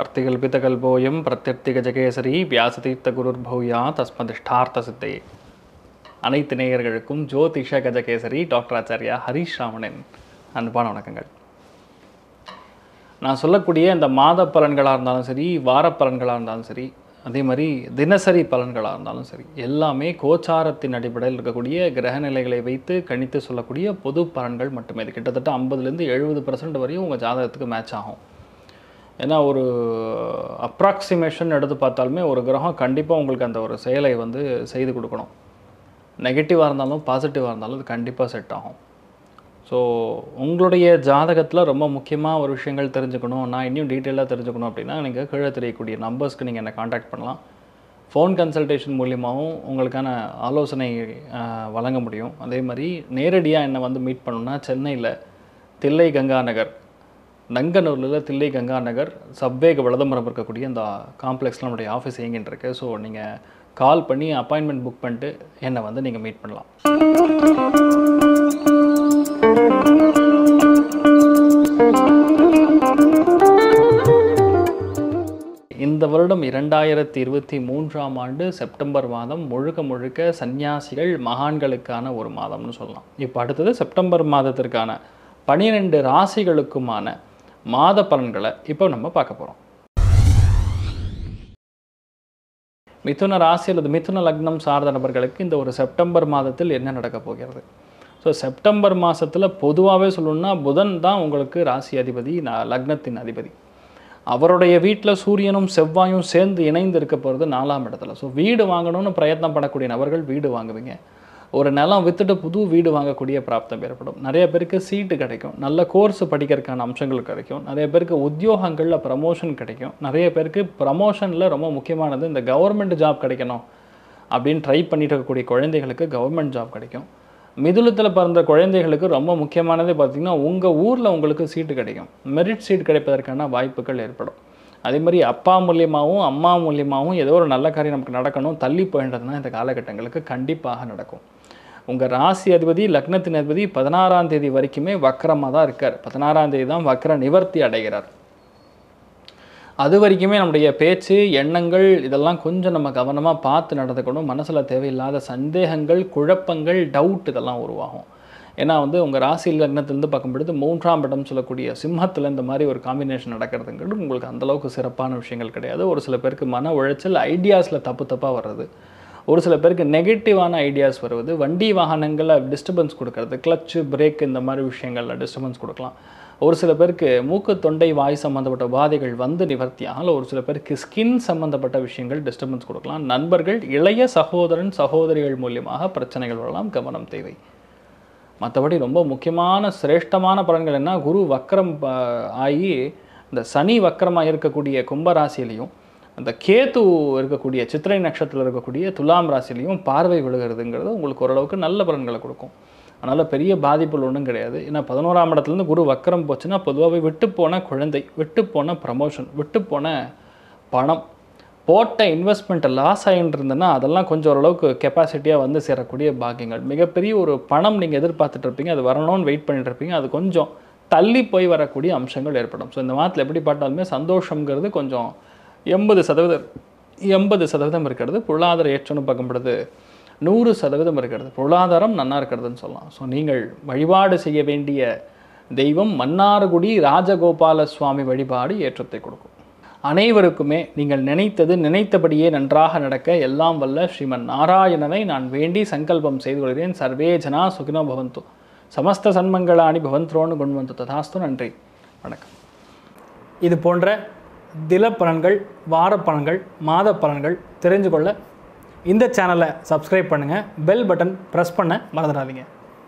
அர்த்திகல்பிதகல்போயம் பிரத்யர்த்திகஜகேசரி வியாசதீர்த்த குருர்பூயா தஸ்மதிஷ்டார்த்த சித்தையே அனைத்து நேயர்களுக்கும் ஜோதிஷ கஜகேசரி டாக்டர் ஆச்சாரியா ஹரீஷ் ராமனின் அன்பான வணக்கங்கள் நான் சொல்லக்கூடிய இந்த மாத பலன்களாக இருந்தாலும் சரி வார பலன்களாக இருந்தாலும் சரி அதே மாதிரி தினசரி பலன்களாக இருந்தாலும் சரி எல்லாமே கோச்சாரத்தின் அடிப்படையில் இருக்கக்கூடிய கிரகநிலைகளை வைத்து கணித்து சொல்லக்கூடிய பொது பலன்கள் மட்டுமே இது கிட்டத்தட்ட ஐம்பதுலேருந்து எழுபது பர்சன்ட் வரையும் உங்கள் ஜாதகத்துக்கு மேட்ச் ஆகும் ஏன்னா ஒரு அப்ராக்சிமேஷன் எடுத்து பார்த்தாலுமே ஒரு கிரகம் கண்டிப்பாக உங்களுக்கு அந்த ஒரு செயலை வந்து செய்து கொடுக்கணும் நெகட்டிவாக இருந்தாலும் பாசிட்டிவாக இருந்தாலும் அது கண்டிப்பாக செட் ஆகும் ஸோ உங்களுடைய ஜாதகத்தில் ரொம்ப முக்கியமாக ஒரு விஷயங்கள் தெரிஞ்சுக்கணும் நான் இன்னும் டீட்டெயிலாக தெரிஞ்சுக்கணும் அப்படின்னா நீங்கள் கீழே தெரியக்கூடிய நம்பர்ஸ்க்கு நீங்கள் என்னை காண்டாக்ட் பண்ணலாம் ஃபோன் கன்சல்டேஷன் மூலியமாகவும் உங்களுக்கான ஆலோசனை வழங்க முடியும் அதே மாதிரி நேரடியாக என்னை வந்து மீட் பண்ணணும்னா சென்னையில் தில்லை கங்கா நகர் நங்கனூரில் தில்லை கங்கா நகர் சப்வேக விளதம்பரம் இருக்கக்கூடிய அந்த காம்ப்ளெக்ஸில் நம்முடைய ஆஃபீஸ் இயங்கின்னு இருக்கு ஸோ நீங்கள் கால் பண்ணி அப்பாயின்மெண்ட் புக் பண்ணிட்டு என்னை வந்து நீங்கள் மீட் பண்ணலாம் இந்த வருடம் இரண்டாயிரத்தி இருபத்தி மூன்றாம் ஆண்டு செப்டம்பர் மாதம் முழுக்க முழுக்க சன்னியாசிகள் மகான்களுக்கான ஒரு மாதம்னு சொல்லலாம் இப்போ அடுத்தது செப்டம்பர் மாதத்திற்கான பனிரெண்டு ராசிகளுக்குமான மாத பலன்களை இப்போ நம்ம பார்க்க போகிறோம் மிதுன ராசி அல்லது மிதுன லக்னம் சார்ந்த நபர்களுக்கு இந்த ஒரு செப்டம்பர் மாதத்தில் என்ன நடக்க போகிறது ஸோ செப்டம்பர் மாதத்தில் பொதுவாகவே சொல்லணும்னா புதன் தான் உங்களுக்கு ராசி அதிபதி லக்னத்தின் அதிபதி அவருடைய வீட்டில் சூரியனும் செவ்வாயும் சேர்ந்து இணைந்து இருக்க போகிறது நாலாம் இடத்துல ஸோ வீடு வாங்கணும்னு பிரயத்தனம் பண்ணக்கூடிய நபர்கள் வீடு வாங்குவீங்க ஒரு நிலம் வித்துட்டு புது வீடு வாங்கக்கூடிய பிராப்தம் ஏற்படும் நிறைய பேருக்கு சீட்டு கிடைக்கும் நல்ல கோர்ஸ் படிக்கிறதுக்கான அம்சங்கள் கிடைக்கும் நிறைய பேருக்கு உத்தியோகங்களில் ப்ரமோஷன் கிடைக்கும் நிறைய பேருக்கு ப்ரமோஷனில் ரொம்ப முக்கியமானது இந்த கவர்மெண்ட் ஜாப் கிடைக்கணும் அப்படின்னு ட்ரை பண்ணிட்டு இருக்கக்கூடிய குழந்தைகளுக்கு கவர்மெண்ட் ஜாப் கிடைக்கும் மிதுளத்தில் பிறந்த குழந்தைகளுக்கு ரொம்ப முக்கியமானதே பார்த்திங்கன்னா உங்கள் ஊரில் உங்களுக்கு சீட்டு கிடைக்கும் மெரிட் சீட் கிடைப்பதற்கான வாய்ப்புகள் ஏற்படும் அதே மாதிரி அப்பா மூலியமாகவும் அம்மா மூலியமாகவும் ஏதோ ஒரு நல்ல காரியம் நமக்கு நடக்கணும் தள்ளி போயின்றதுனா இந்த காலகட்டங்களுக்கு கண்டிப்பாக நடக்கும் உங்கள் ராசி அதிபதி லக்னத்தின் அதிபதி பதினாறாம் தேதி வரைக்குமே வக்கரமாக தான் இருக்கார் பதினாறாம் தேதி தான் வக்கர நிவர்த்தி அடைகிறார் அது வரைக்குமே நம்முடைய பேச்சு எண்ணங்கள் இதெல்லாம் கொஞ்சம் நம்ம கவனமாக பார்த்து நடந்துக்கணும் மனசில் தேவையில்லாத சந்தேகங்கள் குழப்பங்கள் டவுட் இதெல்லாம் உருவாகும் ஏன்னா வந்து உங்கள் ராசி லக்னத்திலேருந்து பார்க்கும்பொழுது மூன்றாம் இடம் சொல்லக்கூடிய சிம்மத்தில் இந்த மாதிரி ஒரு காம்பினேஷன் நடக்கிறதுங்கிறது உங்களுக்கு அந்தளவுக்கு சிறப்பான விஷயங்கள் கிடையாது ஒரு சில பேருக்கு மன உழைச்சல் ஐடியாஸில் தப்பு தப்பாக வர்றது ஒரு சில பேருக்கு நெகட்டிவான ஐடியாஸ் வருவது வண்டி வாகனங்களில் டிஸ்டர்பன்ஸ் கொடுக்கறது கிளச்சு பிரேக் இந்த மாதிரி விஷயங்களில் டிஸ்டர்பன்ஸ் கொடுக்கலாம் ஒரு சில பேருக்கு மூக்கு தொண்டை வாய் சம்மந்தப்பட்ட உபாதைகள் வந்து நிவர்த்தி ஆனால் ஒரு சில பேருக்கு ஸ்கின் சம்மந்தப்பட்ட விஷயங்கள் டிஸ்டர்பன்ஸ் கொடுக்கலாம் நண்பர்கள் இளைய சகோதரன் சகோதரிகள் மூலியமாக பிரச்சனைகள் வரலாம் கவனம் தேவை மற்றபடி ரொம்ப முக்கியமான சிரேஷ்டமான பலன்கள் என்ன குரு வக்கரம் ஆகி இந்த சனி வக்கரமாக இருக்கக்கூடிய கும்பராசிலையும் அந்த கேத்து இருக்கக்கூடிய சித்திரை நட்சத்திரத்தில் இருக்கக்கூடிய துலாம் ராசிலையும் பார்வை விழுகிறதுங்கிறது உங்களுக்கு ஓரளவுக்கு நல்ல பலன்களை கொடுக்கும் அதனால் பெரிய பாதிப்புகள் ஒன்றும் கிடையாது ஏன்னா பதினோராம் இடத்துலேருந்து குரு வக்கரம் போச்சுன்னா பொதுவாகவே விட்டு போன குழந்தை விட்டு போன ப்ரமோஷன் விட்டு போன பணம் போட்ட இன்வெஸ்ட்மெண்ட்டை லாஸ் ஆகிட்டு இருந்ததுன்னா அதெல்லாம் கொஞ்சம் ஓரளவுக்கு கெப்பாசிட்டியாக வந்து சேரக்கூடிய பாக்கியங்கள் மிகப்பெரிய ஒரு பணம் நீங்கள் எதிர்பார்த்துட்டு இருப்பீங்க அது வரணும்னு வெயிட் பண்ணிகிட்டு இருப்பீங்க அது கொஞ்சம் தள்ளி போய் வரக்கூடிய அம்சங்கள் ஏற்படும் ஸோ இந்த மாதத்தில் எப்படி பார்த்தாலுமே சந்தோஷங்கிறது கொஞ்சம் எண்பது சதவீதம் எண்பது சதவீதம் இருக்கிறது பொருளாதார ஏற்றம்னு பார்க்கும்பொழுது நூறு சதவீதம் இருக்கிறது பொருளாதாரம் நன்னாக இருக்கிறதுன்னு சொல்லலாம் ஸோ நீங்கள் வழிபாடு செய்ய வேண்டிய தெய்வம் மன்னார்குடி ராஜகோபால சுவாமி வழிபாடு ஏற்றத்தை கொடுக்கும் அனைவருக்குமே நீங்கள் நினைத்தது நினைத்தபடியே நன்றாக நடக்க எல்லாம் வல்ல ஸ்ரீமன் நாராயணனை நான் வேண்டி சங்கல்பம் செய்து கொள்கிறேன் சர்வே ஜனா சுகினோ பவந்தோ சமஸ்த சன்மங்களாணி பவந்த்ரோன்னு கொண்டு வந்து ததாஸ்து நன்றி வணக்கம் இது போன்ற திலப்பலன்கள் வாரப்பலன்கள் மாதப்பலன்கள் தெரிஞ்சு கொள்ள இந்த சேனலை சப்ஸ்கிரைப் பண்ணுங்கள் பெல் பட்டன் ப்ரெஸ் பண்ண மறந்துடாதீங்க